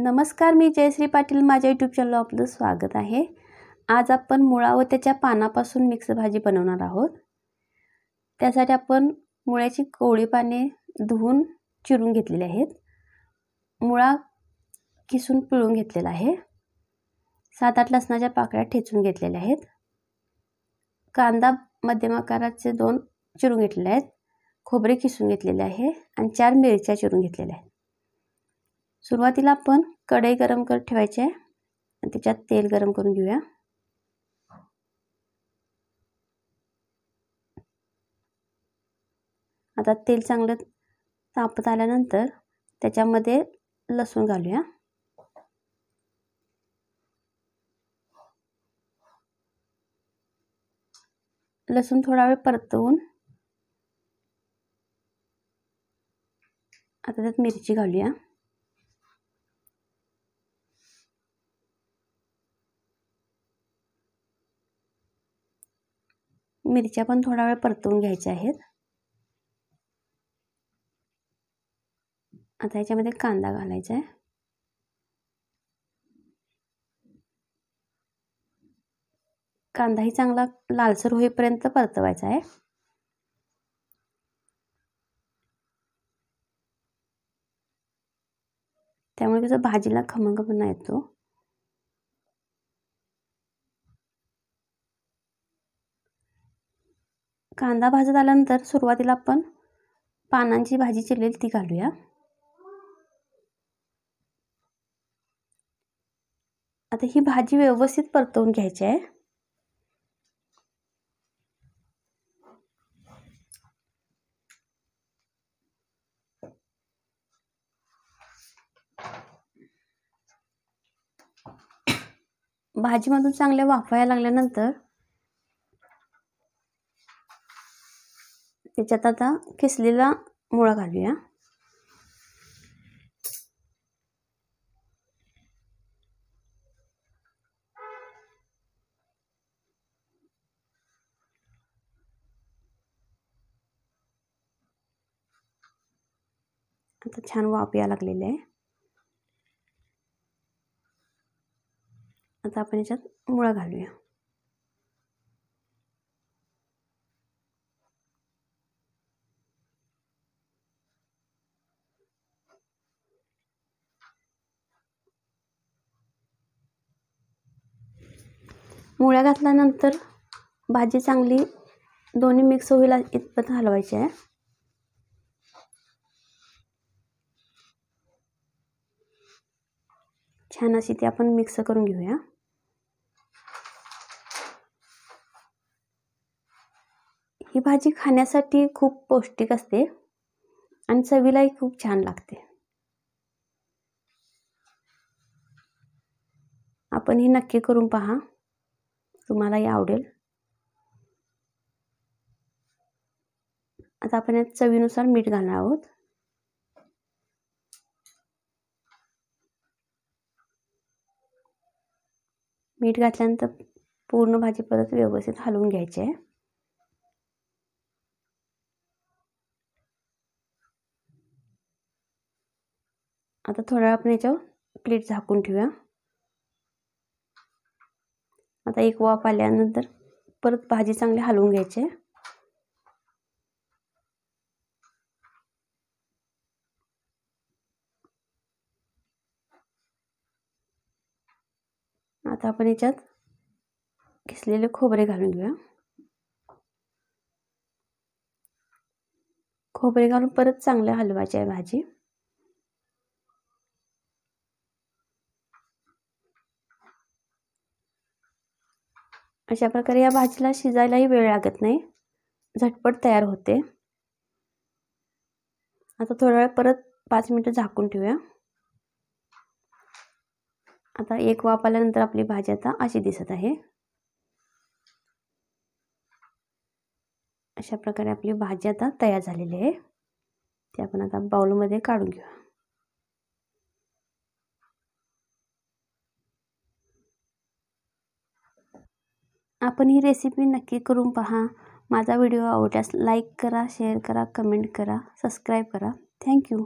नमस्कार मी जयश्री पाटील माझ्या यूट्यूब चॅनलला आपलं स्वागत आहे आज आपण मुळा व त्याच्या पानापासून मिक्स भाजी बनवणार आहोत त्यासाठी आपण मुळ्याची कोवळी पाने धुवून चिरून घेतलेली आहेत मुळा किसून पिळून घेतलेला आहे सात आठ लसणाच्या पाकळ्या ठेचून घेतलेल्या आहेत कांदा मध्यम आकाराचे दोन चिरून घेतलेले आहेत खोबरे किसून घेतलेले आहे आणि चार मिरच्या चिरून घेतलेल्या आहेत सुरुवातीला आपण कढई गरम करत ठेवायची आहे आणि त्याच्यात तेल गरम करून घेऊया आता तेल चांगलं तापत आल्यानंतर त्याच्यामध्ये लसूण घालूया लसूण थोडा वेळ परतवून आता त्यात मिरची घालूया मिरच्या पण थोडा वेळ परतवून घ्यायच्या आहेत आता याच्यामध्ये कांदा घालायचा आहे कांदाही चांगला लालसर होईपर्यंत परतवायचा आहे त्यामुळे कसं भाजीला खमंग पण येतो हो. कांदा भाजत आल्यानंतर सुरुवातीला आपण पानांची भाजी चिरलेली ती घालूया आता ही भाजी व्यवस्थित परतवून घ्यायची आहे भाजीमधून चांगल्या वाफायला लागल्यानंतर त्याच्यात आता किसलेला मुळा घालूया आता छान वाफ या लागलेले आहे आता आपण याच्यात मुळा घालूया मुळ्या घातल्यानंतर भाजी चांगली दोन्ही मिक्स होईल इतपत हलवायची आहे छान अशी ती आपण मिक्स करून घेऊया ही भाजी खाण्यासाठी खूप पौष्टिक असते आणि चवीलाही खूप छान लागते आपण ही नक्की करून पहा तुम्हालाही आवडेल आता आपण यात चवीनुसार मीठ घालणार आहोत मीठ घातल्यानंतर पूर्ण भाजी परत व्यवस्थित हलवून घ्यायची आहे आता थोडा आपण याच्यावर प्लेट झाकून ठेवूया आता एक वाफ आल्यानंतर परत भाजी चांगली हलवून घ्यायची आहे आता आपण याच्यात किसलेले खोबरे घालून घेऊया खोबरे घालून परत चांगले हलवायची आहे भाजी अशा प्रकारे या भाजीला शिजायलाही वेळ लागत नाही झटपट तयार होते आता थोडा वेळ परत पाच मिनटं झाकून ठेवूया आता एक वाफ आल्यानंतर आपली भाजी आता अशी दिसत आहे अशा प्रकारे आपली भाजी आता तयार झालेली आहे ती आपण आता बाउलमध्ये काढून घेऊया आपण ही रेसिपी नक्की करून पहा माझा व्हिडिओ आवडल्यास लाईक करा शेअर करा कमेंट करा सबस्क्राईब करा थँक्यू